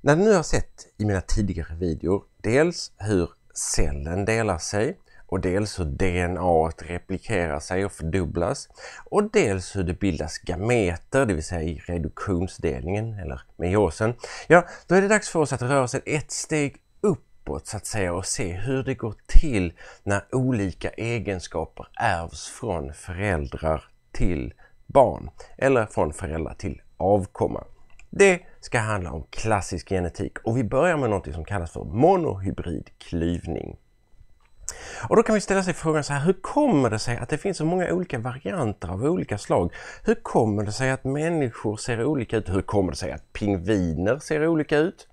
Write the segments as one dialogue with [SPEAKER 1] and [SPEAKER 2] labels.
[SPEAKER 1] När du nu har sett i mina tidigare videor dels hur cellen delar sig och dels hur DNA replikerar sig och fördubblas och dels hur det bildas gameter, det vill säga i reduktionsdelningen eller meiosen. Ja, då är det dags för oss att röra sig ett steg uppåt så att säga och se hur det går till när olika egenskaper ärvs från föräldrar till barn eller från föräldrar till avkomma. Det ska handla om klassisk genetik och vi börjar med något som kallas för monohybridklyvning. Och då kan vi ställa sig frågan så här, hur kommer det sig att det finns så många olika varianter av olika slag? Hur kommer det sig att människor ser olika ut? Hur kommer det sig att pingviner ser olika ut?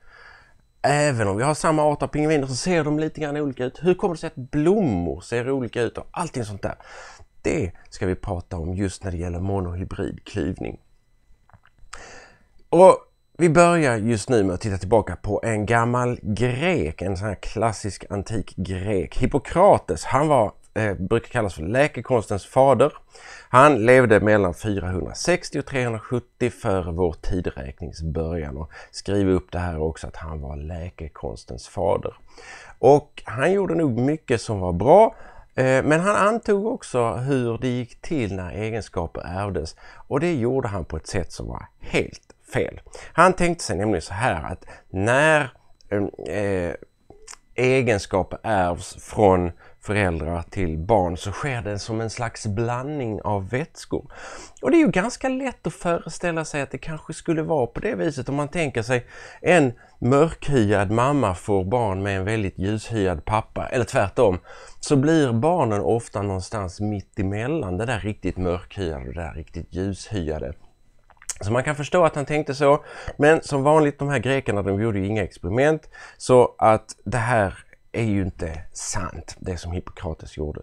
[SPEAKER 1] Även om vi har samma art av pingviner så ser de lite grann olika ut. Hur kommer det sig att blommor ser olika ut och allting sånt där? Det ska vi prata om just när det gäller monohybrid klyvning. Och vi börjar just nu med att titta tillbaka på en gammal grek, en sån här klassisk antik grek. Hippokrates, han var eh, brukar kallas för läkekonstens fader. Han levde mellan 460 och 370 före vår tideräknings början och skriv upp det här också att han var läkekonstens fader. Och han gjorde nog mycket som var bra eh, men han antog också hur det gick till när egenskaper ärvdes och det gjorde han på ett sätt som var helt fel. Han tänkte sig nämligen så här att när um, eh, egenskap ärvs från föräldrar till barn så sker det som en slags blandning av vätskor. Och det är ju ganska lätt att föreställa sig att det kanske skulle vara på det viset om man tänker sig en mörkhyad mamma får barn med en väldigt ljushyad pappa eller tvärtom så blir barnen ofta någonstans mitt emellan det där riktigt mörkhyade och det där riktigt ljushyade. Så man kan förstå att han tänkte så. Men som vanligt, de här grekerna de gjorde ju inga experiment. Så att det här är ju inte sant, det som Hippokrates gjorde.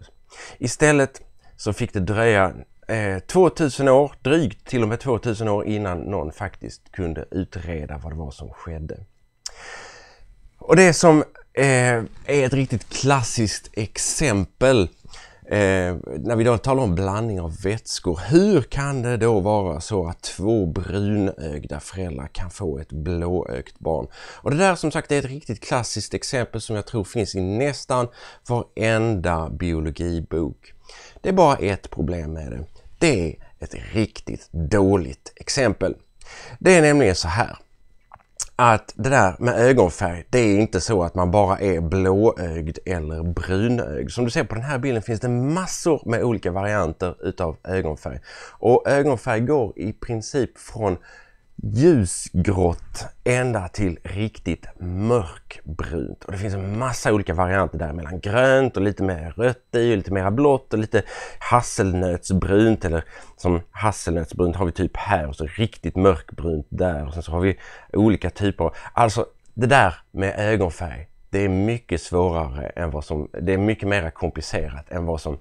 [SPEAKER 1] Istället så fick det dröja eh, 2000 år, drygt till och med 2000 år innan någon faktiskt kunde utreda vad det var som skedde. Och det som eh, är ett riktigt klassiskt exempel Eh, när vi då talar om blandning av vätskor, hur kan det då vara så att två brunögda föräldrar kan få ett blåögt barn? Och det där som sagt är ett riktigt klassiskt exempel som jag tror finns i nästan varenda biologibok. Det är bara ett problem med det. Det är ett riktigt dåligt exempel. Det är nämligen så här att det där med ögonfärg, det är inte så att man bara är blåögd eller brunögd. Som du ser på den här bilden finns det massor med olika varianter utav ögonfärg. Och ögonfärg går i princip från ljusgrått ända till riktigt mörkbrunt. Och det finns en massa olika varianter där. Mellan Grönt och lite mer rött i och lite mer blått och lite hasselnötsbrunt eller som hasselnötsbrunt har vi typ här och så riktigt mörkbrunt där och sen så har vi olika typer Alltså det där med ögonfärg, det är mycket svårare än vad som... Det är mycket mer komplicerat än vad som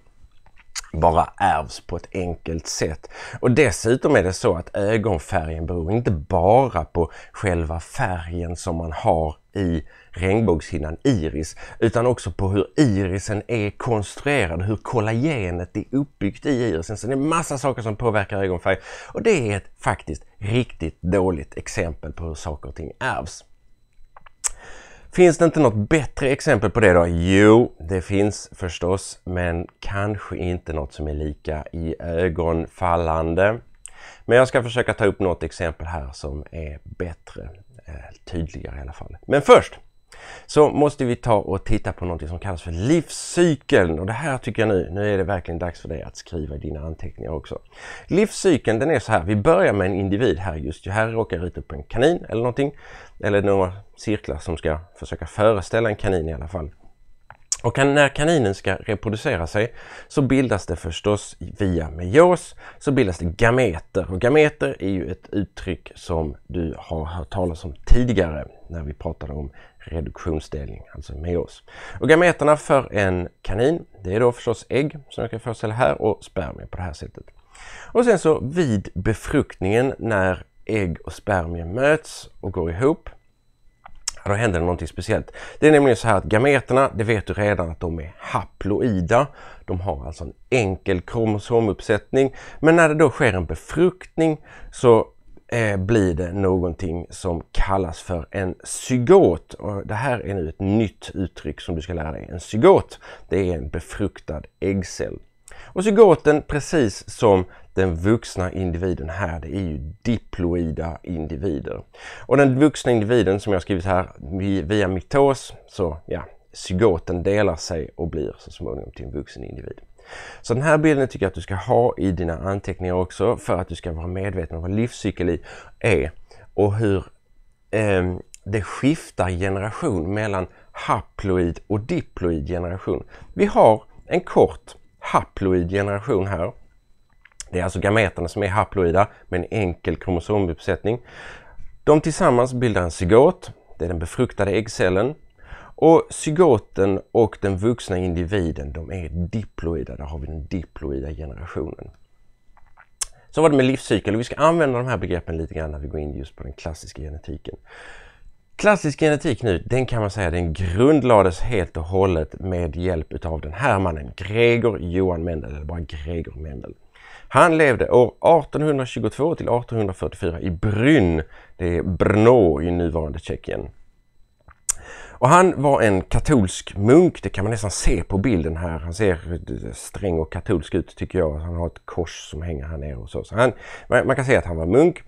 [SPEAKER 1] bara ärvs på ett enkelt sätt. Och dessutom är det så att ögonfärgen beror inte bara på själva färgen som man har i regnbågshinnan iris utan också på hur irisen är konstruerad, hur kollagenet är uppbyggt i irisen. Så det är massa saker som påverkar ögonfärgen. och det är ett faktiskt riktigt dåligt exempel på hur saker och ting ärvs. Finns det inte något bättre exempel på det då? Jo, det finns förstås, men kanske inte något som är lika i ögonfallande. Men jag ska försöka ta upp något exempel här som är bättre, eh, tydligare i alla fall. Men först så måste vi ta och titta på något som kallas för livscykeln och det här tycker jag nu, nu är det verkligen dags för dig att skriva i dina anteckningar också. Livscykeln den är så här, vi börjar med en individ här just, här råkar jag rita upp en kanin eller någonting eller några cirklar som ska försöka föreställa en kanin i alla fall. Och när kaninen ska reproducera sig så bildas det förstås via meios så bildas det gameter och gameter är ju ett uttryck som du har hört talas om tidigare när vi pratade om reduktionsdelning, alltså meios. Och gameterna för en kanin, det är då förstås ägg som jag kan föreställa här och spermier på det här sättet. Och sen så vid befruktningen när ägg och spermier möts och går ihop ja, då händer det någonting speciellt. Det är nämligen så här att gameterna, det vet du redan att de är haploida. De har alltså en enkel kromosomuppsättning. Men när det då sker en befruktning så eh, blir det någonting som kallas för en zygot. Och det här är nu ett nytt uttryck som du ska lära dig. En zygot, det är en befruktad äggcell. Och zygoten, precis som den vuxna individen här, det är ju diploida individer. Och den vuxna individen som jag skrivit här via miktos, så ja, zygoten delar sig och blir så småningom till en vuxen individ. Så den här bilden tycker jag att du ska ha i dina anteckningar också för att du ska vara medveten om vad livscykeli är och hur eh, det skiftar generation mellan haploid och diploid generation. Vi har en kort haploid generation här det är alltså gameterna som är haploida med en enkel kromosomuppsättning. De tillsammans bildar en zygot, det är den befruktade äggcellen. Och zygoten och den vuxna individen de är diploida, där har vi den diploida generationen. Så var det med livscykel vi ska använda de här begreppen lite grann när vi går in just på den klassiska genetiken. Klassisk genetik nu, den kan man säga den grundlades helt och hållet med hjälp utav den här mannen, Gregor Johan Mendel, eller bara Gregor Mendel. Han levde år 1822 till 1844 i Brünn, det är Brno i nuvarande Tjeckien. Och han var en katolsk munk, det kan man nästan se på bilden här. Han ser sträng och katolsk ut tycker jag. Han har ett kors som hänger här nere och så. så han, man kan säga att han var munk.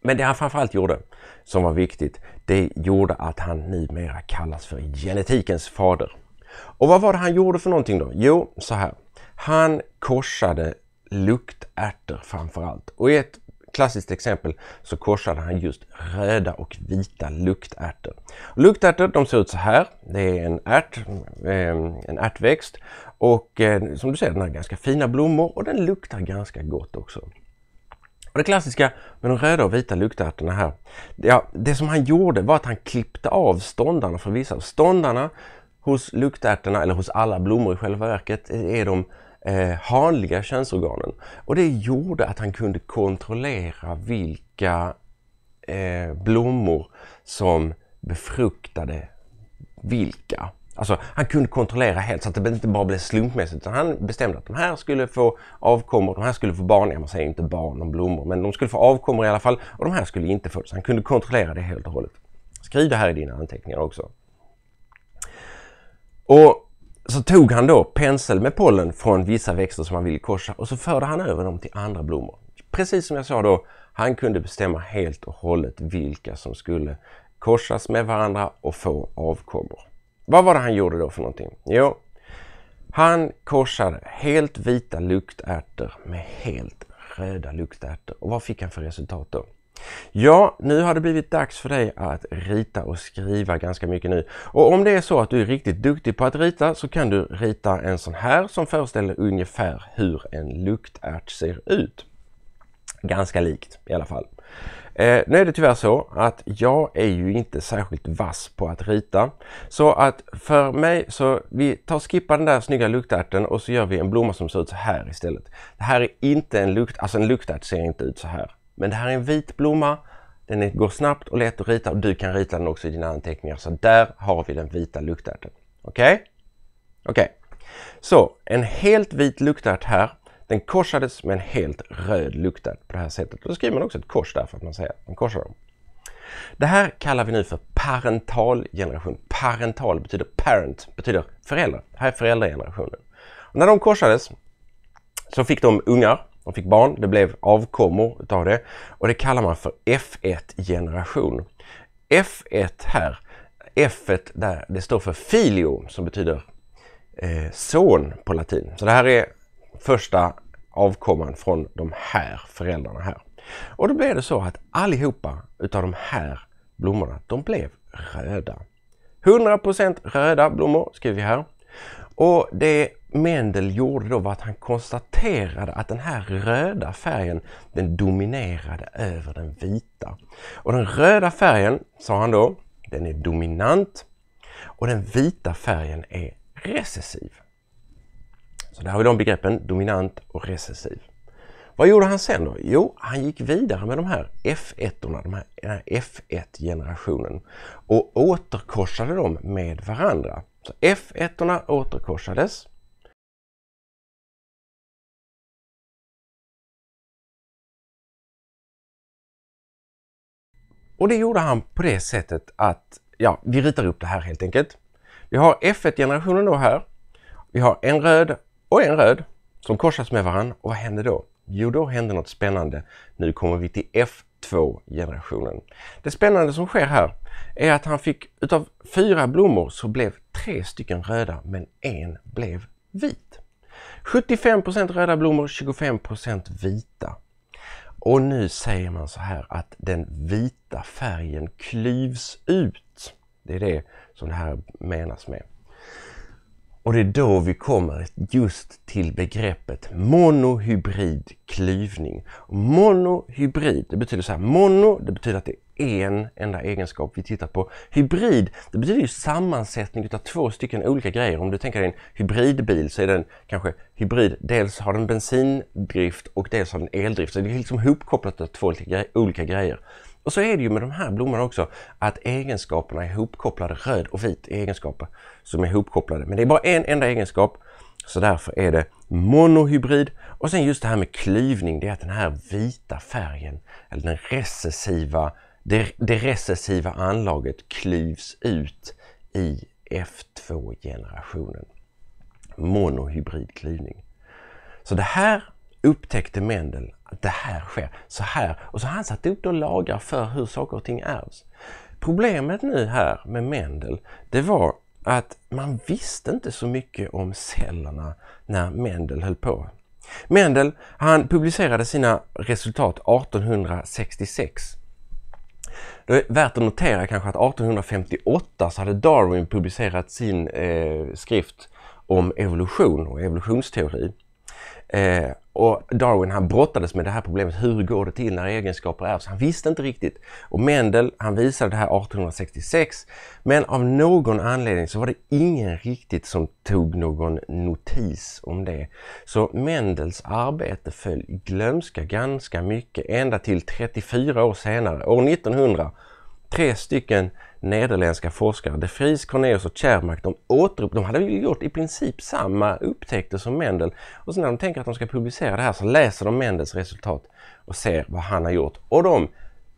[SPEAKER 1] Men det han framförallt gjorde, som var viktigt, det gjorde att han numera kallas för genetikens fader. Och vad var det han gjorde för någonting då? Jo, så här. Han korsade luktärtor framför allt. Och i ett klassiskt exempel så korsade han just röda och vita luktärtor. Luktärtor de ser ut så här. Det är en, ärt, ehm, en ärtväxt och eh, som du ser den har ganska fina blommor och den luktar ganska gott också. Och det klassiska med de röda och vita luktärtorna här. Ja, det som han gjorde var att han klippte av ståndarna för vissa ståndarna hos luktärtorna eller hos alla blommor i själva verket är de eh, hanliga könsorganen. Och det gjorde att han kunde kontrollera vilka eh, blommor som befruktade vilka. Alltså, han kunde kontrollera helt så att det inte bara blev slumpmässigt utan han bestämde att de här skulle få avkommor, de här skulle få barn, ja, man säger inte barn om blommor, men de skulle få avkommor i alla fall och de här skulle inte få det. Så han kunde kontrollera det helt och hållet. Skriv det här i dina anteckningar också. Och så tog han då pensel med pollen från vissa växter som han ville korsa och så förde han över dem till andra blommor. Precis som jag sa då, han kunde bestämma helt och hållet vilka som skulle korsas med varandra och få avkommor. Vad var det han gjorde då för någonting? Jo, han korsade helt vita luktärtor med helt röda luktärtor. Och vad fick han för resultat då? Ja, nu har det blivit dags för dig att rita och skriva ganska mycket nu. Och om det är så att du är riktigt duktig på att rita så kan du rita en sån här som föreställer ungefär hur en luktärt ser ut. Ganska likt i alla fall. Eh, nu är det tyvärr så att jag är ju inte särskilt vass på att rita. Så att för mig så, vi tar och skippar den där snygga luktärten och så gör vi en blomma som ser ut så här istället. Det här är inte en lukt, alltså en luktärt ser inte ut så här. Men det här är en vit blomma. Den går snabbt och lätt att rita och du kan rita den också i dina anteckningar. Så där har vi den vita luktärten. Okej? Okay? Okej. Okay. Så en helt vit luktärt här. Den korsades med en helt röd luktärt på det här sättet. Då skriver man också ett kors där för att man säger att man korsar dem. Det här kallar vi nu för parental generation. Parental betyder parent, betyder förälder. Det här är föräldragenerationen. Och när de korsades så fick de ungar de fick barn, det blev avkommor utav det och det kallar man för F1-generation. F1 här, F1 där, det står för filio som betyder eh, son på latin. Så det här är första avkomman från de här föräldrarna här. Och då blev det så att allihopa utav de här blommorna, de blev röda. 100% röda blommor skriver vi här. Och det Mendel gjorde då var att han konstaterade att den här röda färgen den dominerade över den vita. Och den röda färgen, sa han då, den är dominant och den vita färgen är recessiv. Så där har vi de begreppen, dominant och recessiv. Vad gjorde han sen då? Jo, han gick vidare med de här F1-orna, de här, den här F1-generationen och återkorsade dem med varandra. Så F1 återkorsades Och det gjorde han på det sättet att, ja, vi ritar upp det här helt enkelt. Vi har F1-generationen då här. Vi har en röd och en röd som korsas med varandra och vad händer då? Jo, då händer något spännande. Nu kommer vi till F2-generationen. Det spännande som sker här är att han fick utav fyra blommor så blev tre stycken röda men en blev vit. 75 röda blommor, 25 vita. Och nu säger man så här att den vita färgen klyvs ut. Det är det som det här menas med. Och det är då vi kommer just till begreppet monohybrid klyvning. Monohybrid, det betyder så här, mono, det betyder att det är en enda egenskap vi tittar på. Hybrid, det betyder ju sammansättning av två stycken olika grejer. Om du tänker dig en hybridbil så är den kanske hybrid, dels har den bensindrift och dels har den eldrift. Så det är liksom hopkopplat av två olika grejer. Och så är det ju med de här blommorna också, att egenskaperna är hopkopplade. Röd och vit är egenskaper som är hopkopplade. Men det är bara en enda egenskap, så därför är det monohybrid. Och sen just det här med klyvning, det är att den här vita färgen, eller den recessiva, det, det recessiva anlaget klyvs ut i F2-generationen. Monohybrid klyvning. Så det här upptäckte Mendel det här sker så här. Och så har han satt upp då lagar för hur saker och ting ärvs. Problemet nu här med Mendel, det var att man visste inte så mycket om cellerna när Mendel höll på. Mendel, han publicerade sina resultat 1866. Det är värt att notera kanske att 1858 så hade Darwin publicerat sin eh, skrift om evolution och evolutionsteori. Eh, och Darwin han brottades med det här problemet, hur går det till när egenskaper ärvs? Han visste inte riktigt. Och Mendel han visade det här 1866 men av någon anledning så var det ingen riktigt som tog någon notis om det. Så Mendels arbete föll glömska ganska mycket ända till 34 år senare, år 1900. Tre stycken nederländska forskare De Vries, Corneus och Cermak, de, återupp, de hade ju gjort i princip samma upptäckter som Mendel och sen när de tänker att de ska publicera det här så läser de Mendels resultat och ser vad han har gjort och de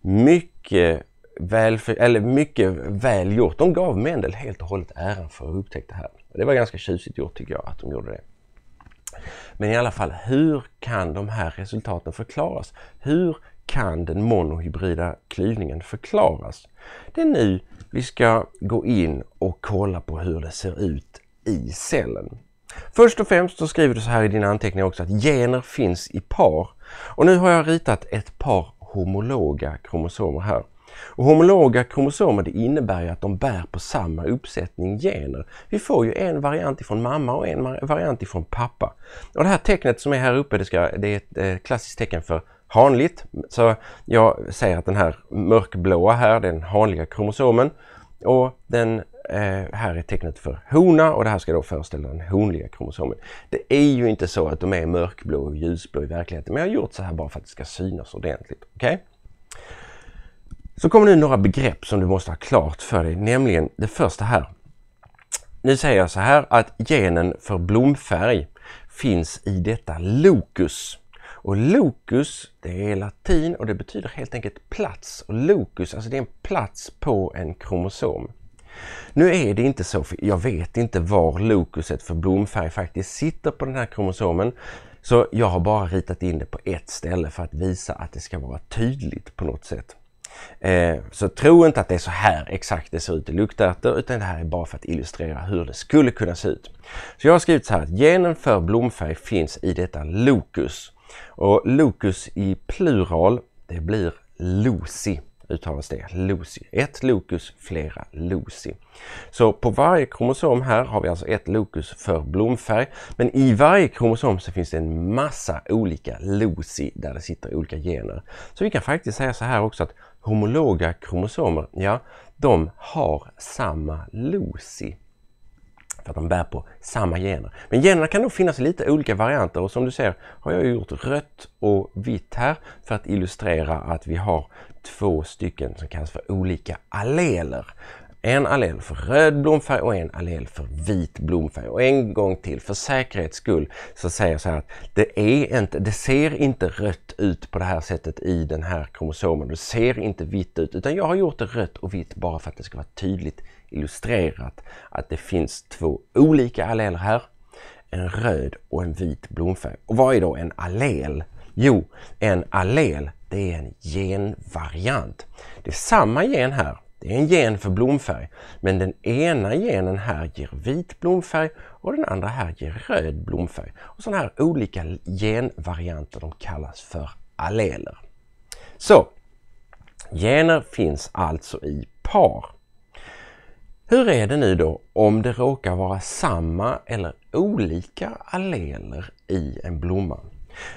[SPEAKER 1] mycket väl, eller mycket väl gjort. De gav Mendel helt och hållet äran för att ha upptäckt det här. Det var ganska tjusigt gjort tycker jag att de gjorde det. Men i alla fall, hur kan de här resultaten förklaras? Hur kan den monohybrida klyvningen förklaras? Det är nu vi ska gå in och kolla på hur det ser ut i cellen. Först och främst så skriver du så här i din anteckning också att gener finns i par. Och nu har jag ritat ett par homologa kromosomer här. Och homologa kromosomer det innebär ju att de bär på samma uppsättning gener. Vi får ju en variant ifrån mamma och en variant ifrån pappa. Och det här tecknet som är här uppe det, ska, det är ett eh, klassiskt tecken för hanligt. Så jag säger att den här mörkblåa här, den hanliga kromosomen och den eh, här är tecknet för hona och det här ska då föreställa den honliga kromosomen. Det är ju inte så att de är mörkblå och ljusblå i verkligheten men jag har gjort så här bara för att det ska synas ordentligt. Okay? Så kommer nu några begrepp som du måste ha klart för dig, nämligen det första här. Nu säger jag så här att genen för blomfärg finns i detta lokus. Och locus, det är latin och det betyder helt enkelt plats. Och locus, alltså det är en plats på en kromosom. Nu är det inte så, för jag vet inte var locuset för blomfärg faktiskt sitter på den här kromosomen. Så jag har bara ritat in det på ett ställe för att visa att det ska vara tydligt på något sätt. Eh, så tro inte att det är så här exakt det ser ut i luktärtor utan det här är bara för att illustrera hur det skulle kunna se ut. Så jag har skrivit så här att genen för blomfärg finns i detta locus. Och locus i plural, det blir loci uttalas det, loci. Ett locus, flera loci. Så på varje kromosom här har vi alltså ett locus för blomfärg. Men i varje kromosom så finns det en massa olika loci där det sitter olika gener. Så vi kan faktiskt säga så här också att homologa kromosomer, ja, de har samma loci för att de bär på samma gener. Men generna kan nog finnas i lite olika varianter och som du ser har jag gjort rött och vitt här för att illustrera att vi har två stycken som kallas för olika alleler. En allel för röd blomfärg och en allel för vit blomfärg. Och en gång till, för säkerhets skull, så säger jag så här att det, är inte, det ser inte rött ut på det här sättet i den här kromosomen. Det ser inte vitt ut, utan jag har gjort det rött och vitt bara för att det ska vara tydligt illustrerat att det finns två olika alleler här. En röd och en vit blomfärg. Och vad är då en allel? Jo, en allel det är en genvariant. Det är samma gen här. Det är en gen för blomfärg, men den ena genen här ger vit blomfärg och den andra här ger röd blomfärg. Och Sådana här olika genvarianter de kallas för alleler. Så, gener finns alltså i par. Hur är det nu då om det råkar vara samma eller olika alleler i en blomma?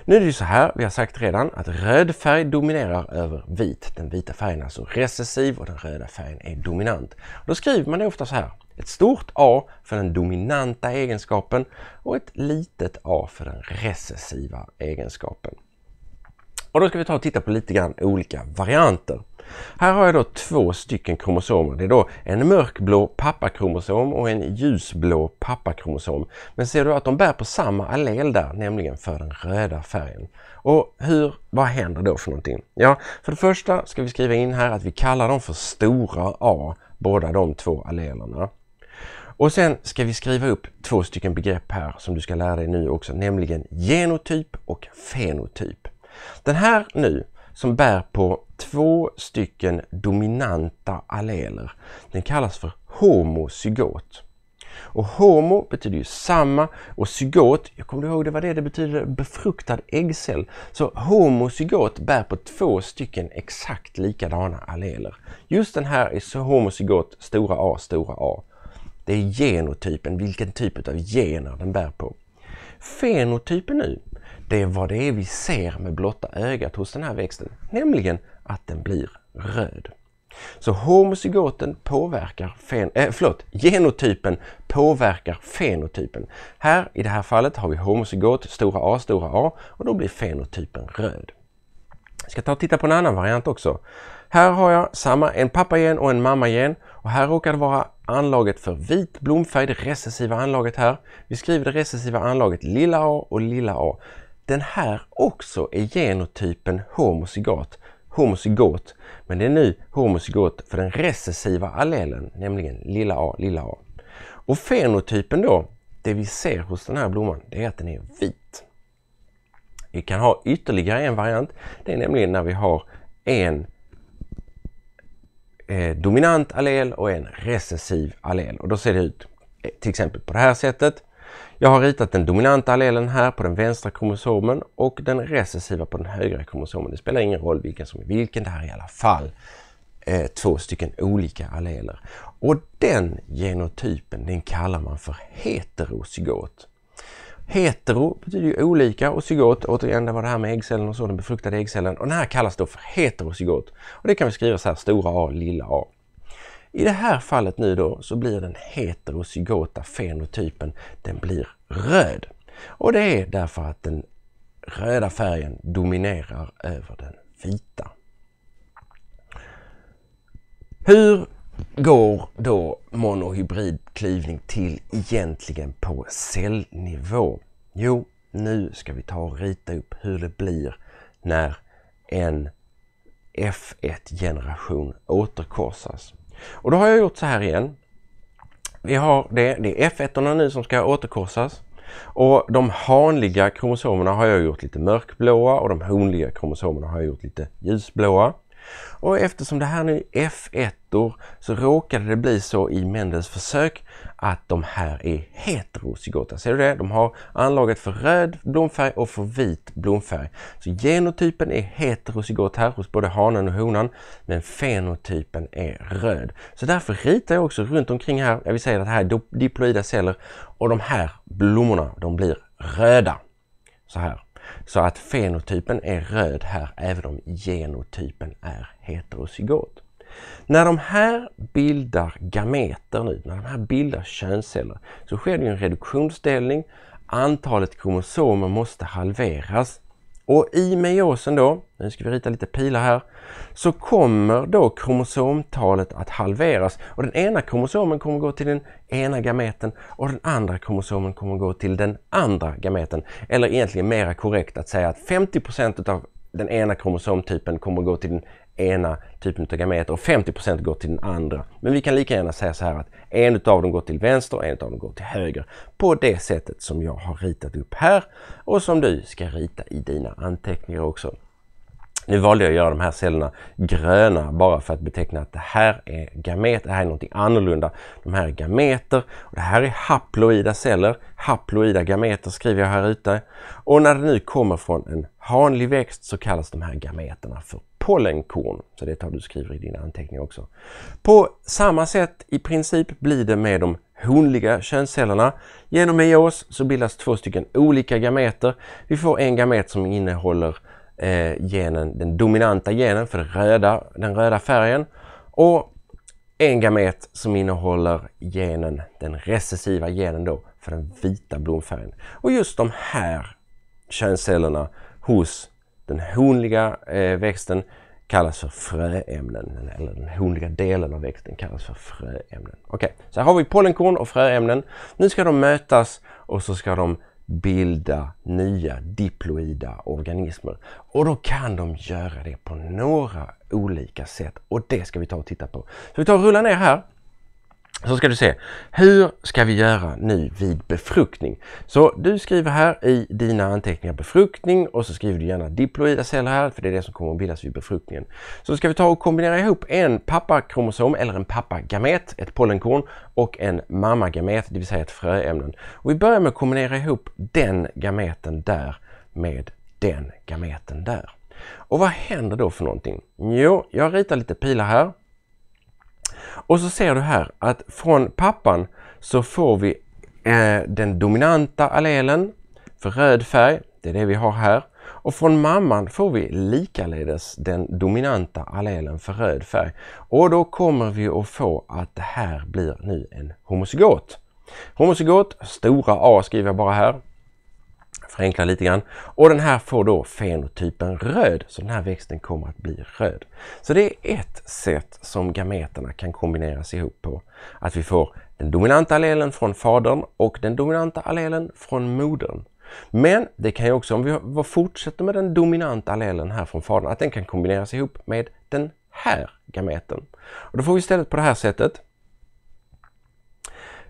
[SPEAKER 1] Nu är det ju så här, vi har sagt redan, att röd färg dominerar över vit. Den vita färgen är alltså recessiv och den röda färgen är dominant. Då skriver man det ofta så här. Ett stort A för den dominanta egenskapen och ett litet A för den recessiva egenskapen. Och då ska vi ta och titta på lite grann olika varianter. Här har jag då två stycken kromosomer. Det är då en mörkblå pappakromosom och en ljusblå pappakromosom. Men ser du att de bär på samma allel där, nämligen för den röda färgen. Och hur, vad händer då för någonting? Ja, för det första ska vi skriva in här att vi kallar dem för stora A, båda de två allelerna. Och sen ska vi skriva upp två stycken begrepp här som du ska lära dig nu också, nämligen genotyp och fenotyp. Den här nu, som bär på två stycken dominanta alleler. Den kallas för homozygot. Och homo betyder ju samma och zygot, jag kommer ihåg det var det det betyder, befruktad äggcell. Så homozygot bär på två stycken exakt likadana alleler. Just den här är homozygot stora A stora A. Det är genotypen, vilken typ av gener den bär på. Fenotypen nu, det är vad det är vi ser med blotta ögat hos den här växten, nämligen att den blir röd. Så homozygoten påverkar, fen, äh, förlåt, genotypen påverkar fenotypen. Här i det här fallet har vi homozygot, stora A, stora A och då blir fenotypen röd. Jag ska ta och titta på en annan variant också. Här har jag samma, en pappagen och en mammagen och här råkar det vara anlaget för vit blomfärg, det recessiva anlaget här. Vi skriver det recessiva anlaget lilla A och lilla A. Den här också är genotypen homozygot, homozygot, men det är nu homozygot för den recessiva allelen, nämligen lilla a, lilla a. Och fenotypen då, det vi ser hos den här blomman, det är att den är vit. Vi kan ha ytterligare en variant, det är nämligen när vi har en eh, dominant allel och en recessiv allel och då ser det ut eh, till exempel på det här sättet. Jag har ritat den dominanta allelen här på den vänstra kromosomen och den recessiva på den högra kromosomen. Det spelar ingen roll vilken som är vilken, det här är i alla fall eh, två stycken olika alleler. Och den genotypen den kallar man för heterozygot. Hetero betyder ju olika och zygot, återigen det var det här med äggcellen och så, den befruktade äggcellen. Och den här kallas då för heterozygot. Och det kan vi skriva så här, stora A, lilla a. I det här fallet nu då så blir den heterozygota fenotypen, den blir röd. Och det är därför att den röda färgen dominerar över den vita. Hur går då monohybridklyvning till egentligen på cellnivå? Jo, nu ska vi ta och rita upp hur det blir när en F1-generation återkorsas. Och då har jag gjort så här igen. Vi har det, det är F1 nu som ska återkorsas. Och de hanliga kromosomerna har jag gjort lite mörkblåa och de honliga kromosomerna har jag gjort lite ljusblåa. Och eftersom det här nu är f 1 så råkade det bli så i Mendels försök att de här är heterozygoter. Ser du det? De har anlaget för röd blomfärg och för vit blomfärg. Så genotypen är heterozygot här hos både hanen och honan, men fenotypen är röd. Så därför ritar jag också runt omkring här, vi säger att det här är diploida celler och de här blommorna, de blir röda. Så här. Så att fenotypen är röd här även om genotypen är heterozygot. När de här bildar gameter nu, när de här bildar könsceller, så sker det en reduktionsdelning. Antalet kromosomer måste halveras och i meiosen då, nu ska vi rita lite pilar här, så kommer då kromosomtalet att halveras och den ena kromosomen kommer gå till den ena gameten och den andra kromosomen kommer gå till den andra gameten. Eller egentligen mera korrekt att säga att 50 av den ena kromosomtypen kommer gå till den ena typen av gameter och 50 går till den andra. Men vi kan lika gärna säga så här att en av dem går till vänster och en av dem går till höger på det sättet som jag har ritat upp här och som du ska rita i dina anteckningar också. Nu valde jag att göra de här cellerna gröna bara för att beteckna att det här är gameter, det här är någonting annorlunda. De här är gameter och det här är haploida celler. Haploida gameter skriver jag här ute. Och när det nu kommer från en hanlig växt så kallas de här gameterna för pollenkorn. Så det tar du skriver i dina anteckningar också. På samma sätt i princip blir det med de honliga könscellerna. Genom meios så bildas två stycken olika gameter. Vi får en gamet som innehåller Eh, genen, den dominanta genen för röda, den röda färgen och en gamet som innehåller genen, den recessiva genen då, för den vita blomfärgen. Och just de här könscellerna hos den honliga eh, växten kallas för fröämnen, eller den honliga delen av växten kallas för fröämnen. Okej, okay. så här har vi pollenkorn och fröämnen. Nu ska de mötas och så ska de bilda nya diploida organismer. Och då kan de göra det på några olika sätt och det ska vi ta och titta på. Så vi tar och rullar ner här. Så ska du se, hur ska vi göra nu vid befruktning? Så du skriver här i dina anteckningar befruktning och så skriver du gärna diploida celler här för det är det som kommer att bildas vid befruktningen. Så ska vi ta och kombinera ihop en pappakromosom eller en pappagamet, ett pollenkorn och en mammagamet, det vill säga ett fröämnen. Och vi börjar med att kombinera ihop den gameten där med den gameten där. Och vad händer då för någonting? Jo, jag ritar lite pilar här och så ser du här att från pappan så får vi eh, den dominanta allelen för röd färg, det är det vi har här. Och från mamman får vi likaledes den dominanta allelen för röd färg. Och då kommer vi att få att det här blir nu en homozygot. Homozygot, stora A skriver jag bara här, förenklar lite grann. Och den här får då fenotypen röd, så den här växten kommer att bli röd. Så det är ett sätt som gameterna kan kombineras ihop på. Att vi får den dominanta allelen från fadern och den dominanta allelen från modern. Men det kan ju också, om vi fortsätter med den dominanta allelen här från fadern, att den kan kombineras ihop med den här gameten. Och då får vi istället på det här sättet.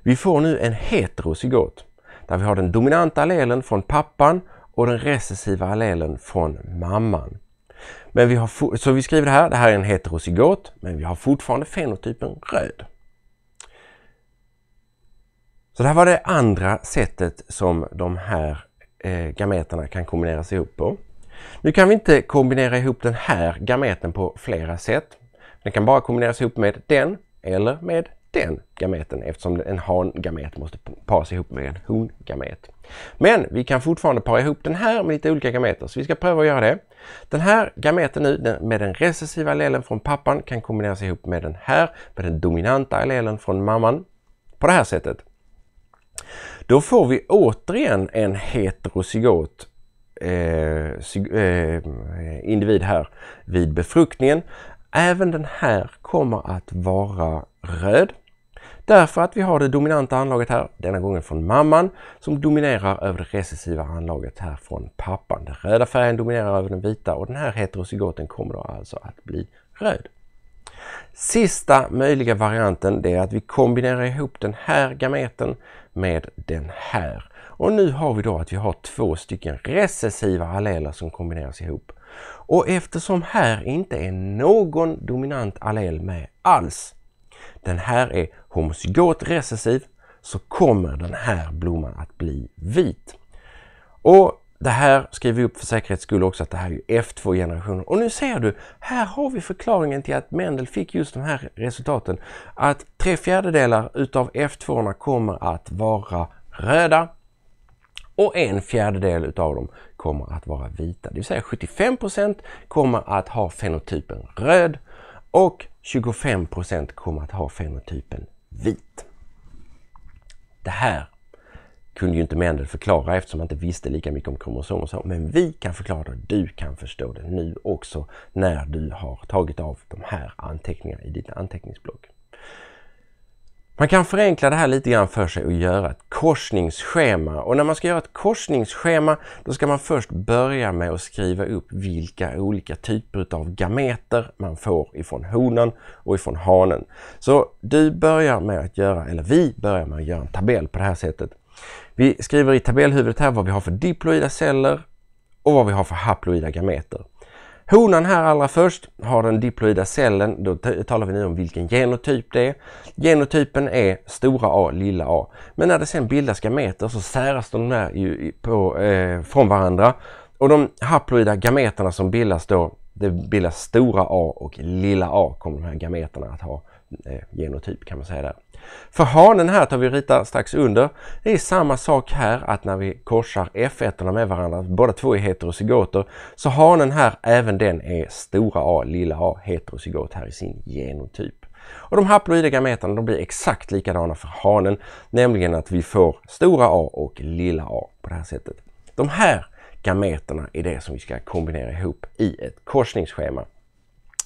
[SPEAKER 1] Vi får nu en heterozygot. Där vi har den dominanta allelen från pappan och den recessiva allelen från mamman. Men vi har så vi skriver det här, det här är en heterozygot, men vi har fortfarande fenotypen röd. Så det här var det andra sättet som de här eh, gameterna kan kombineras ihop på. Nu kan vi inte kombinera ihop den här gameten på flera sätt. Den kan bara kombineras ihop med den eller med den gameten eftersom en hangamet måste paras ihop med en hongamet. Men vi kan fortfarande para ihop den här med lite olika gameter så vi ska pröva att göra det. Den här gameten nu med den recessiva allelen från pappan kan kombineras ihop med den här med den dominanta allelen från mamman på det här sättet. Då får vi återigen en heterozygot eh, eh individ här vid befruktningen. Även den här kommer att vara röd. Därför att vi har det dominanta anlaget här, denna gången från mamman, som dominerar över det recessiva anlaget här från pappan. Den röda färgen dominerar över den vita och den här heterozygoten kommer då alltså att bli röd. Sista möjliga varianten det är att vi kombinerar ihop den här gameten med den här. Och nu har vi då att vi har två stycken recessiva alleler som kombineras ihop. Och eftersom här inte är någon dominant allel med alls den här är homozygot recessiv så kommer den här blomman att bli vit. Och det här skriver vi upp för säkerhets skull också att det här är ju F2-generationen. Och nu ser du, här har vi förklaringen till att Mendel fick just de här resultaten. Att tre fjärdedelar utav F2-orna kommer att vara röda och en fjärdedel utav dem kommer att vara vita. Det vill säga 75 kommer att ha fenotypen röd och 25 kommer att ha fenotypen vit. Det här kunde ju inte Mendel förklara eftersom han inte visste lika mycket om kromosomer. och Så, men vi kan förklara det, du kan förstå det nu också när du har tagit av de här anteckningarna i ditt anteckningsblock. Man kan förenkla det här lite grann för sig och göra ett korsningsschema. Och när man ska göra ett korsningsschema då ska man först börja med att skriva upp vilka olika typer av gameter man får ifrån honan och ifrån hanen. Så du börjar med att göra, eller vi börjar med att göra en tabell på det här sättet. Vi skriver i tabellhuvudet här vad vi har för diploida celler och vad vi har för haploida gameter. Honan här allra först har den diploida cellen, då talar vi nu om vilken genotyp det är. Genotypen är stora A, lilla A. Men när det sen bildas gameter så säras de där ju på, eh, från varandra och de haploida gameterna som bildas då, det bildas stora A och lilla A kommer de här gameterna att ha. Eh, genotyp kan man säga där. För hanen här tar vi ritar strax under. Det är samma sak här att när vi korsar F1 med varandra, båda två är heterozygoter, så hanen här, även den är stora A, lilla A, heterozygot här i sin genotyp. Och de haploida gameterna de blir exakt likadana för hanen, nämligen att vi får stora A och lilla A på det här sättet. De här gameterna är det som vi ska kombinera ihop i ett korsningsschema.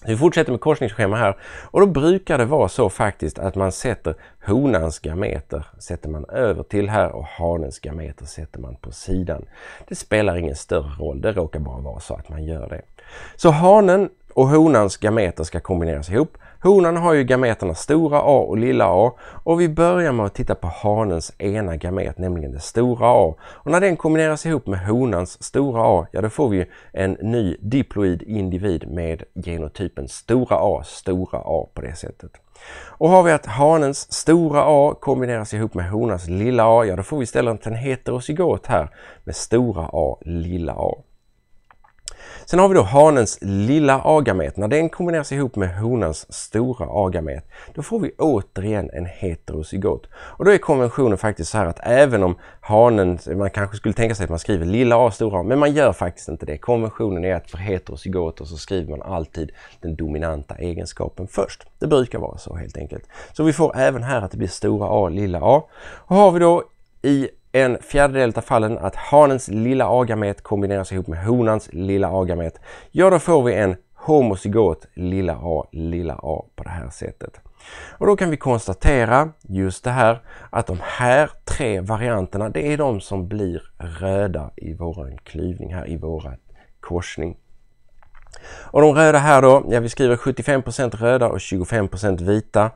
[SPEAKER 1] Vi fortsätter med korsningsschema här och då brukar det vara så faktiskt att man sätter honans gameter sätter man över till här och hanens gameter sätter man på sidan. Det spelar ingen större roll, det råkar bara vara så att man gör det. Så hanen och honans gameter ska kombineras ihop Honan har ju gameterna stora A och lilla A och vi börjar med att titta på hanens ena gamet, nämligen det stora A. Och när den kombineras ihop med honans stora A, ja då får vi en ny diploid individ med genotypen stora A, stora A på det sättet. Och har vi att hanens stora A kombineras ihop med honans lilla A, ja då får vi istället en heterozygot här med stora A, lilla A. Sen har vi då hanens lilla agamet. När den kombineras ihop med honans stora agamet, då får vi återigen en heterozygot. Och då är konventionen faktiskt så här att även om hanen, man kanske skulle tänka sig att man skriver lilla a stora a, men man gör faktiskt inte det. Konventionen är att för heterozygoter så skriver man alltid den dominanta egenskapen först. Det brukar vara så helt enkelt. Så vi får även här att det blir stora a, lilla a. Och har vi då i en fjärdedel av fallen att hanens lilla agamet kombineras ihop med honans lilla agamet. Ja, då får vi en homozygot lilla a lilla a på det här sättet. Och då kan vi konstatera just det här att de här tre varianterna det är de som blir röda i vår klyvning här i vår korsning. Och de röda här då, ja vi skriver 75 röda och 25 vita.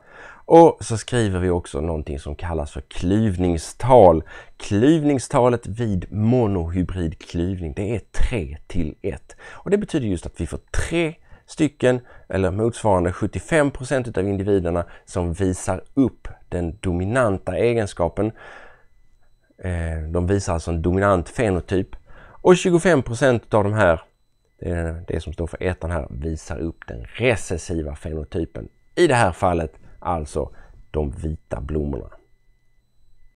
[SPEAKER 1] Och så skriver vi också någonting som kallas för klyvningstal. Klyvningstalet vid monohybrid klyvning, det är 3 till 1 och det betyder just att vi får tre stycken eller motsvarande 75 av individerna som visar upp den dominanta egenskapen. Eh, de visar alltså en dominant fenotyp och 25 av de här, det är det som står för ettan här, visar upp den recessiva fenotypen. I det här fallet Alltså de vita blommorna.